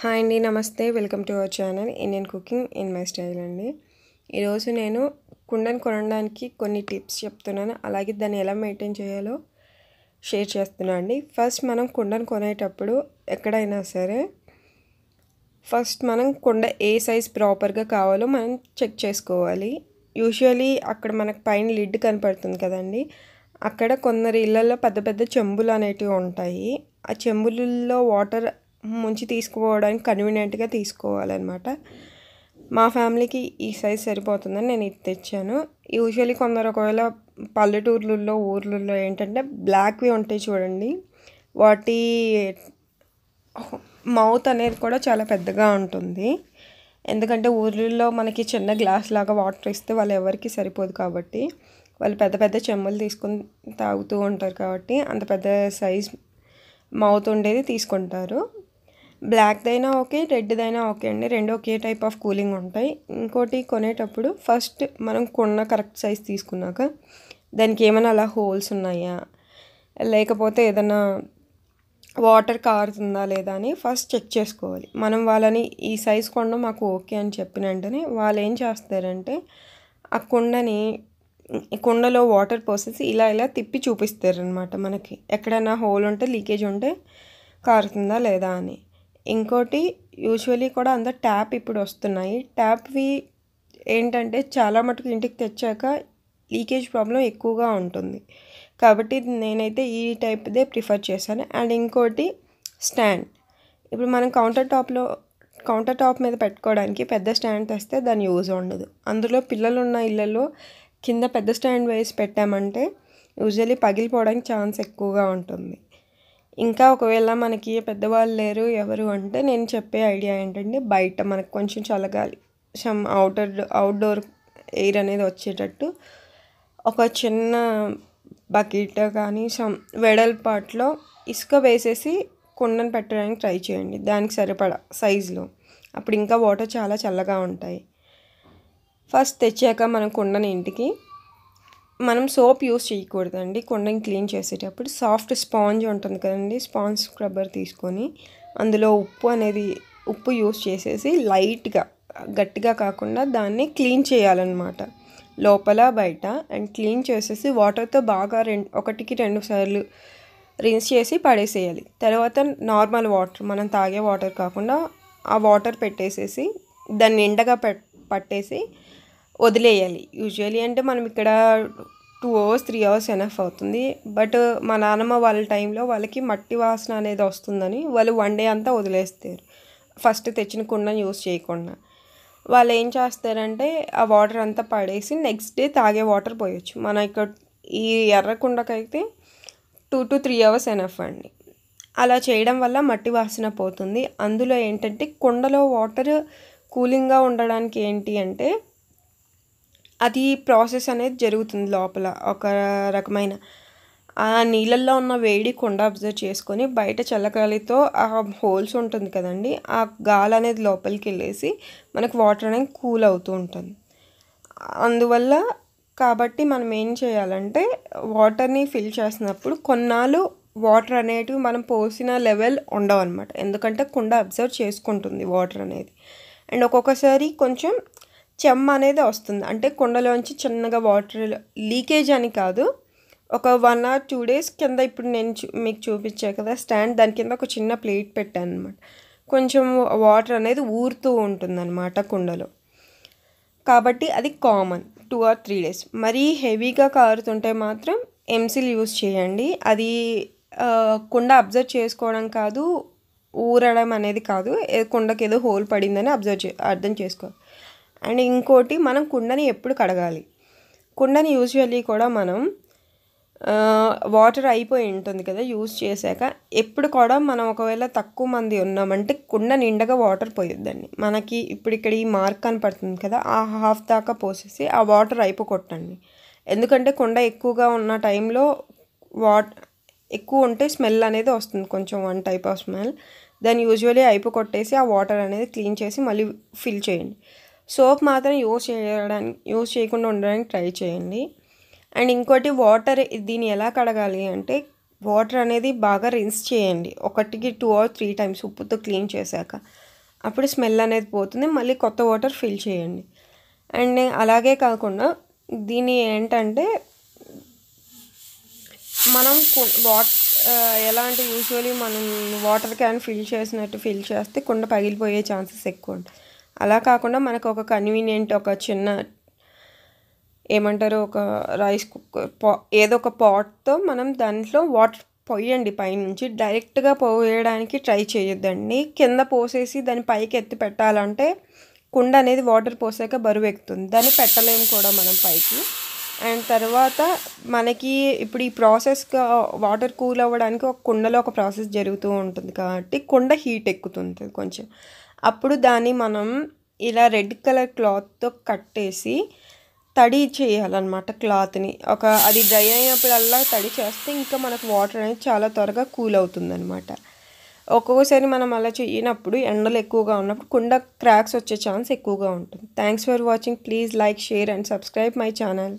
hi అండి నమస్తే welcome to our channel Indian cooking in my style అండి ఈరోజు నేను కుండను కొనడానికి కొన్ని టిప్స్ చెప్తున్నాను అలాగే దాన్ని ఎలా మెయింటైన్ చేయాలో షేర్ చేస్తున్నాను అండి ఫస్ట్ మనం కుండను కొనేటప్పుడు ఎక్కడైనా సరే ఫస్ట్ మనం కుండ ఏ సైజ్ ప్రాపర్గా కావాలో మనం చెక్ చేసుకోవాలి యూజువలీ అక్కడ మనకు పైన లిడ్ కనపడుతుంది కదండి అక్కడ కొందరు ఇళ్ళల్లో పెద్ద పెద్ద చెంబులు అనేటివి ఉంటాయి ఆ చెంబులలో వాటర్ ముంచి తీసుకుపోవడానికి కన్వీనియంట్గా తీసుకోవాలన్నమాట మా ఫ్యామిలీకి ఈ సైజ్ సరిపోతుందని నేను ఇది తెచ్చాను యూజువలీ కొందరు ఒకవేళ పల్లెటూర్లలో ఊర్లలో ఏంటంటే బ్లాక్వి ఉంటాయి చూడండి వాటి మౌత్ అనేది కూడా చాలా పెద్దగా ఉంటుంది ఎందుకంటే ఊర్లలో మనకి చిన్న గ్లాస్ లాగా వాటర్ ఇస్తే వాళ్ళు ఎవరికి సరిపోదు కాబట్టి వాళ్ళు పెద్ద పెద్ద చెమ్మలు తీసుకుని తాగుతూ ఉంటారు కాబట్టి అంత పెద్ద సైజ్ మౌత్ ఉండేది తీసుకుంటారు బ్లాక్దైనా ఓకే రెడ్దైనా ఓకే అండి రెండు ఒకే టైప్ ఆఫ్ కూలింగ్ ఉంటాయి ఇంకోటి కొనేటప్పుడు ఫస్ట్ మనం కొన్న కరెక్ట్ సైజ్ తీసుకున్నాక దానికి ఏమైనా అలా హోల్స్ ఉన్నాయా లేకపోతే ఏదైనా వాటర్ కారుతుందా లేదా అని ఫస్ట్ చెక్ చేసుకోవాలి మనం వాళ్ళని ఈ సైజ్ కొండ మాకు ఓకే అని చెప్పిన వెంటనే వాళ్ళు ఏం చేస్తారంటే ఆ కుండని కుండలో వాటర్ పోసేసి ఇలా ఇలా తిప్పి చూపిస్తారనమాట మనకి ఎక్కడైనా హోల్ ఉంటే లీకేజ్ ఉంటే కారుతుందా లేదా అని ఇంకోటి యూజువలీ కూడా అందరు ట్యాప్ ఇప్పుడు వస్తున్నాయి ట్యాప్వి ఏంటంటే చాలా మటుకు ఇంటికి తెచ్చాక లీకేజ్ ప్రాబ్లం ఎక్కువగా ఉంటుంది కాబట్టి నేనైతే ఈ టైప్దే ప్రిఫర్ చేశాను అండ్ ఇంకోటి స్టాండ్ ఇప్పుడు మనం కౌంటర్ టాప్లో కౌంటర్ టాప్ మీద పెట్టుకోవడానికి పెద్ద స్టాండ్ తెస్తే దాని యూజ్ ఉండదు అందులో పిల్లలు ఉన్న ఇళ్ళలో కింద పెద్ద స్టాండ్ వేసి పెట్టామంటే యూజువలీ పగిలిపోవడానికి ఛాన్స్ ఎక్కువగా ఉంటుంది ఇంకా ఒకవేళ మనకి పెద్దవాళ్ళు లేరు ఎవరు అంటే నేను చెప్పే ఐడియా ఏంటంటే బయట మనకు కొంచెం చల్లగాలి సమ్ అవుటర్ అవుట్డోర్ ఎయిర్ అనేది వచ్చేటట్టు ఒక చిన్న బకెట్ కానీ సమ్ వెడల్పాట్లో ఇసుక వేసేసి కుండను పెట్టడానికి ట్రై చేయండి దానికి సరిపడా సైజులో అప్పుడు ఇంకా వాటర్ చాలా చల్లగా ఉంటాయి ఫస్ట్ తెచ్చాక మనం కుండని ఇంటికి మనం సోప్ యూస్ చేయకూడదండి కొండని క్లీన్ చేసేటప్పుడు సాఫ్ట్ స్పాంజ్ ఉంటుంది కదండి స్పాంజ్ స్క్రబ్బర్ తీసుకొని అందులో ఉప్పు అనేది ఉప్పు యూస్ చేసేసి లైట్గా గట్టిగా కాకుండా దాన్ని క్లీన్ చేయాలన్నమాట లోపల బయట అండ్ క్లీన్ చేసేసి వాటర్తో బాగా రెండు ఒకటికి రెండు సార్లు రిన్స్ చేసి పడేసేయాలి తర్వాత నార్మల్ వాటర్ మనం తాగే వాటర్ కాకుండా ఆ వాటర్ పెట్టేసేసి దాన్ని ఎండగా పట్టేసి వదిలేయాలి యూజువలీ అంటే మనం ఇక్కడ two hours three hours enough అవుతుంది బట్ మా నాన్నమ్మ వాళ్ళ టైంలో వాళ్ళకి మట్టి వాసన అనేది వస్తుందని వాళ్ళు వన్ డే అంతా వదిలేస్తారు ఫస్ట్ తెచ్చిన కుండను యూస్ చేయకుండా వాళ్ళు ఏం చేస్తారంటే ఆ వాటర్ అంతా పడేసి నెక్స్ట్ డే తాగే వాటర్ పోయొచ్చు మన ఇక్కడ ఈ ఎర్రకుండకైతే two to three hours enough అండి అలా చేయడం వల్ల మట్టి వాసన పోతుంది అందులో ఏంటంటే కుండలో వాటర్ కూలింగ్గా ఉండడానికి ఏంటి అంటే అది ప్రాసెస్ అనేది జరుగుతుంది లోపల ఒక రకమైన ఆ నీళ్ళల్లో ఉన్న వేడి కుండ అబ్జర్వ్ చేసుకొని బయట చల్లకాలితో ఆ హోల్స్ ఉంటుంది కదండి ఆ గాలి అనేది లోపలికి వెళ్ళేసి మనకు వాటర్ అనేది కూల్ అవుతూ ఉంటుంది అందువల్ల కాబట్టి మనం ఏం చేయాలంటే వాటర్ని ఫిల్ చేసినప్పుడు కొన్నాళ్ళు వాటర్ అనేటివి మనం పోసిన లెవెల్ ఉండవు అనమాట ఎందుకంటే కుండ అబ్జర్వ్ చేసుకుంటుంది వాటర్ అనేది అండ్ ఒక్కొక్కసారి కొంచెం చెమ్మ అనేది వస్తుంది అంటే కుండలోంచి చిన్నగా వాటర్ లీకేజ్ అని కాదు ఒక వన్ ఆర్ టూ డేస్ కింద ఇప్పుడు నేను చూ మీకు చూపించాను కదా స్టాండ్ దాని కింద ఒక చిన్న ప్లేట్ పెట్టాను అనమాట కొంచెం వాటర్ అనేది ఊరుతూ ఉంటుంది అనమాట కుండలో కాబట్టి అది common two or three days మరీ హెవీగా కారుతుంటే మాత్రం ఎంసిల్ యూస్ చేయండి అది కుండ అబ్జర్వ్ చేసుకోవడం కాదు ఊరడం అనేది కాదు కుండకి ఏదో హోల్ పడిందని అబ్జర్వ్ చే అర్థం చేసుకోవాలి అండ్ ఇంకోటి మనం కుండని ఎప్పుడు కడగాలి కుండని యూజువల్లీ కూడా మనం వాటర్ అయిపోయి ఉంటుంది కదా యూజ్ చేశాక ఎప్పుడు కూడా మనం ఒకవేళ తక్కువ మంది ఉన్నామంటే కుండ నిండగా వాటర్ పోయొద్దండి మనకి ఇప్పుడు ఇక్కడ ఈ మార్క్ కనపడుతుంది కదా ఆ హాఫ్ దాకా పోసేసి ఆ వాటర్ అయిపోకొట్టండి ఎందుకంటే కుండ ఎక్కువగా ఉన్న టైంలో వాట్ ఎక్కువ ఉంటే స్మెల్ అనేది వస్తుంది కొంచెం వన్ టైప్ ఆఫ్ స్మెల్ దాన్ని యూజువలీ అయిపోకొట్టేసి ఆ వాటర్ అనేది క్లీన్ చేసి మళ్ళీ ఫిల్ చేయండి సోప్ మాత్రం యూజ్ చేయడానికి యూజ్ చేయకుండా ఉండడానికి ట్రై చేయండి అండ్ ఇంకోటి వాటర్ దీన్ని ఎలా కడగాలి అంటే వాటర్ అనేది బాగా రిన్స్ చేయండి ఒకటికి టూ ఆర్ త్రీ టైమ్స్ ఉప్పుతో క్లీన్ చేశాక అప్పుడు స్మెల్ అనేది పోతుంది మళ్ళీ కొత్త వాటర్ ఫిల్ చేయండి అండ్ అలాగే కాకుండా దీన్ని ఏంటంటే మనం వాట్ ఎలాంటి యూజువలీ మనం వాటర్ క్యాన్ ఫిల్ చేసినట్టు ఫిల్ చేస్తే కుండ పగిలిపోయే ఛాన్సెస్ ఎక్కువ ఉంటాయి అలా కాకుండా మనకు ఒక కన్వీనియంట్ ఒక చిన్న ఏమంటారు ఒక రైస్ కుక్కర్ పా ఏదో ఒక పాట్తో మనం దాంట్లో వాటర్ పోయండి పైనుంచి డైరెక్ట్గా పోయడానికి ట్రై చేయొద్దండి కింద పోసేసి దాని పైకి ఎత్తి పెట్టాలంటే కుండ అనేది వాటర్ పోసాక బరువు ఎక్కుతుంది దాన్ని పెట్టలేము కూడా మనం పైకి అండ్ తర్వాత మనకి ఇప్పుడు ఈ ప్రాసెస్గా వాటర్ కూల్ అవ్వడానికి ఒక కుండలో ఒక ప్రాసెస్ జరుగుతూ ఉంటుంది కాబట్టి కుండ హీట్ ఎక్కుతుంది కొంచెం అప్పుడు దాన్ని మనం ఇలా రెడ్ కలర్ క్లాత్తో కట్టేసి తడి చేయాలన్నమాట క్లాత్ని ఒక అది డ్రై అయినప్పుడల్లా తడి చేస్తే ఇంకా మనకు వాటర్ అనేది చాలా త్వరగా కూల్ అనమాట ఒక్కొక్కసారి మనం అలా చేయనప్పుడు ఎండలు ఎక్కువగా ఉన్నప్పుడు కుండ క్రాక్స్ వచ్చే ఛాన్స్ ఎక్కువగా ఉంటుంది thanks for watching please like share and subscribe my channel